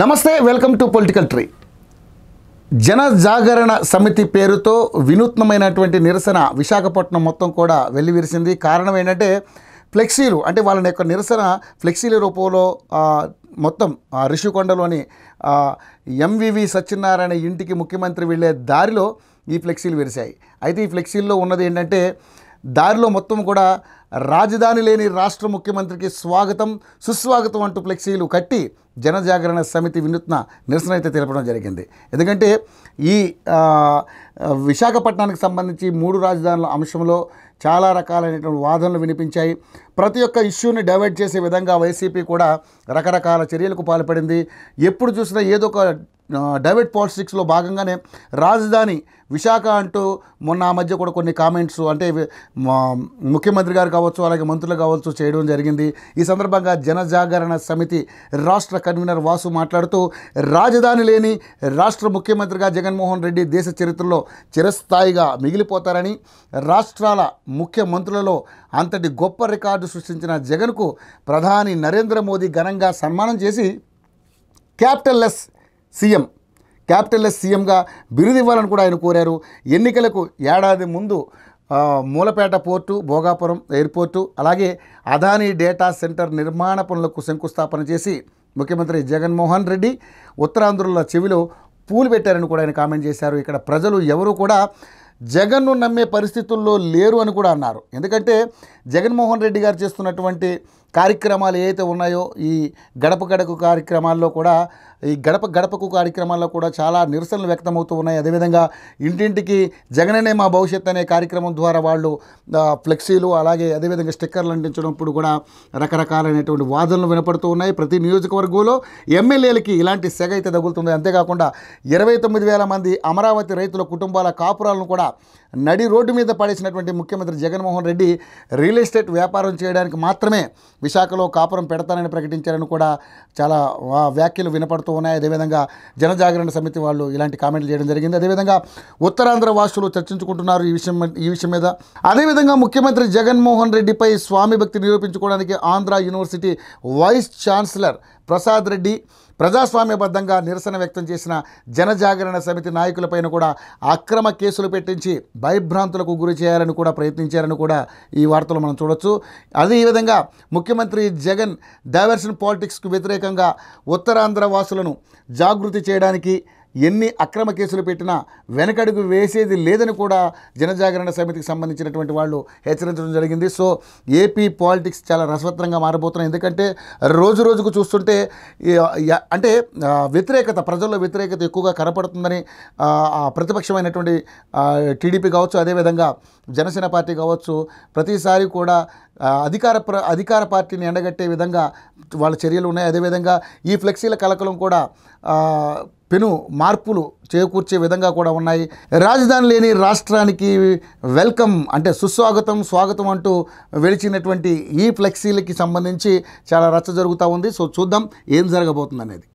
నమస్తే welcome to political tree జన జాగరణ సమితి పేరుతో వినూత్నమైనటువంటి నిరసన విశాఖపట్నం మొత్తం కూడా వెల్లివిరిసింది కారణం ఏంటంటే ఫ్లెక్సీలు అంటే వాళ్ళ యొక్క నిరసన ఫ్లెక్సీల రూపంలో మొత్తం రిషికొండలోని ఎంవివి సత్యనారాయణ ఇంటికి ముఖ్యమంత్రి వెళ్ళే దారిలో ఈ ఫ్లెక్సీలు విరిశాయి అయితే ఈ ఫ్లెక్సీల్లో ఉన్నది ఏంటంటే దారిలో మొత్తం కూడా రాజధాని లేని రాష్ట్ర ముఖ్యమంత్రికి స్వాగతం సుస్వాగతం అంటూ ఫ్లెక్సీలు కట్టి జనజాగరణ సమితి వినూత్న నిరసన అయితే తెలపడం జరిగింది ఎందుకంటే ఈ విశాఖపట్నానికి సంబంధించి మూడు రాజధానుల అంశంలో చాలా రకాలైనటువంటి వాదనలు వినిపించాయి ప్రతి ఒక్క ఇష్యూని డైవర్ట్ చేసే విధంగా వైసీపీ కూడా రకరకాల చర్యలకు పాల్పడింది ఎప్పుడు చూసినా ఏదో ఒక డైవర్ట్ పాలిటిక్స్లో భాగంగానే రాజధాని విశాఖ అంటూ మొన్న ఆ మధ్య కూడా కొన్ని కామెంట్స్ అంటే ముఖ్యమంత్రి గారు కావచ్చు అలాగే మంత్రులు కావచ్చు చేయడం జరిగింది ఈ సందర్భంగా జనజాగరణ సమితి రాష్ట్ర కన్వీనర్ వాసు మాట్లాడుతూ రాజధాని లేని రాష్ట్ర ముఖ్యమంత్రిగా జగన్మోహన్ రెడ్డి దేశ చరిత్రలో చిరస్థాయిగా మిగిలిపోతారని రాష్ట్రాల ముఖ్యమంత్రులలో అంతటి గొప్ప రికార్డు సృష్టించిన జగన్కు ప్రధాని నరేంద్ర మోదీ ఘనంగా సన్మానం చేసి capital less CM capital S సీఎంగా బిరుదివ్వాలని కూడా ఆయన కోరారు ఎన్నికలకు ఏడాది ముందు మూలపేట పోర్టు భోగాపురం ఎయిర్పోర్టు అలాగే అదానీ డేటా సెంటర్ నిర్మాణ పనులకు శంకుస్థాపన చేసి ముఖ్యమంత్రి జగన్మోహన్ రెడ్డి ఉత్తరాంధ్రుల చెవిలో పూలు పెట్టారని కూడా ఆయన కామెంట్ చేశారు ఇక్కడ ప్రజలు ఎవరు కూడా జగన్ను నమ్మే పరిస్థితుల్లో లేరు అని కూడా అన్నారు ఎందుకంటే జగన్మోహన్ రెడ్డి గారు చేస్తున్నటువంటి కార్యక్రమాలు ఏవైతే ఉన్నాయో ఈ గడప గడకు కార్యక్రమాల్లో కూడా ఈ గడప గడపకు కార్యక్రమాల్లో కూడా చాలా నిరసనలు వ్యక్తమవుతూ ఉన్నాయి అదేవిధంగా ఇంటింటికి జగననే మా భవిష్యత్ అనే కార్యక్రమం ద్వారా వాళ్ళు ఫ్లెక్సీలు అలాగే అదేవిధంగా స్టిక్కర్లు అంటించినప్పుడు కూడా రకరకాలైనటువంటి వాదనలు వినపడుతూ ఉన్నాయి ప్రతి నియోజకవర్గంలో ఎమ్మెల్యేలకి ఇలాంటి సెగ అయితే తగులుతుంది అంతేకాకుండా ఇరవై తొమ్మిది వేల మంది అమరావతి రైతుల కుటుంబాల కాపురాలను కూడా నడి రోడ్డు మీద పడేసినటువంటి ముఖ్యమంత్రి జగన్మోహన్ రెడ్డి రియల్ ఎస్టేట్ వ్యాపారం చేయడానికి మాత్రమే విశాఖలో కాపురం పెడతానని ప్రకటించారని కూడా చాలా వ్యాఖ్యలు వినపడుతూ ఉన్నాయి అదేవిధంగా జనజాగరణ సమితి వాళ్ళు ఇలాంటి కామెంట్లు చేయడం జరిగింది అదేవిధంగా ఉత్తరాంధ్ర వాసులు చర్చించుకుంటున్నారు ఈ విషయం ఈ విషయం మీద అదేవిధంగా ముఖ్యమంత్రి జగన్మోహన్ రెడ్డిపై స్వామి భక్తి నిరూపించుకోవడానికి Andhra university vice chancellor Prasad Reddy ప్రజాస్వామ్యబద్ధంగా నిరసన వ్యక్తం చేసిన జనజాగరణ సమితి నాయకులపైన కూడా అక్రమ కేసులు పెట్టించి భయభ్రాంతులకు గురి చేయాలని కూడా ప్రయత్నించారని కూడా ఈ వార్తలు మనం చూడవచ్చు అదే ఈ విధంగా ముఖ్యమంత్రి జగన్ డైవర్షన్ పాలిటిక్స్కు వ్యతిరేకంగా ఉత్తరాంధ్ర వాసులను జాగృతి చేయడానికి ఎన్ని అక్రమ కేసులు పెట్టినా వెనకడుగు వేసేది లేదని కూడా జనజాగరణ సమితికి సంబంధించినటువంటి వాళ్ళు హెచ్చరించడం జరిగింది సో ఏపీ పాలిటిక్స్ చాలా రసవత్రంగా మారబోతున్నాయి ఎందుకంటే రోజు రోజుకు చూస్తుంటే అంటే వ్యతిరేకత ప్రజల్లో వ్యతిరేకత ఎక్కువగా కనపడుతుందని ప్రతిపక్షమైనటువంటి టీడీపీ కావచ్చు అదేవిధంగా జనసేన పార్టీ కావచ్చు ప్రతిసారి కూడా అధికార ప్ర అధికార పార్టీని ఎండగట్టే విధంగా వాళ్ళ చర్యలు ఉన్నాయి అదేవిధంగా ఈ ఫ్లెక్సీల కలకలం కూడా పెను మార్పులు చేకూర్చే విధంగా కూడా ఉన్నాయి రాజధాని లేని రాష్ట్రానికి వెల్కమ్ అంటే సుస్వాగతం స్వాగతం అంటూ వెలిచినటువంటి ఈ ఫ్లెక్సీలకి సంబంధించి చాలా రచ్చ జరుగుతూ ఉంది సో చూద్దాం ఏం జరగబోతుంది అనేది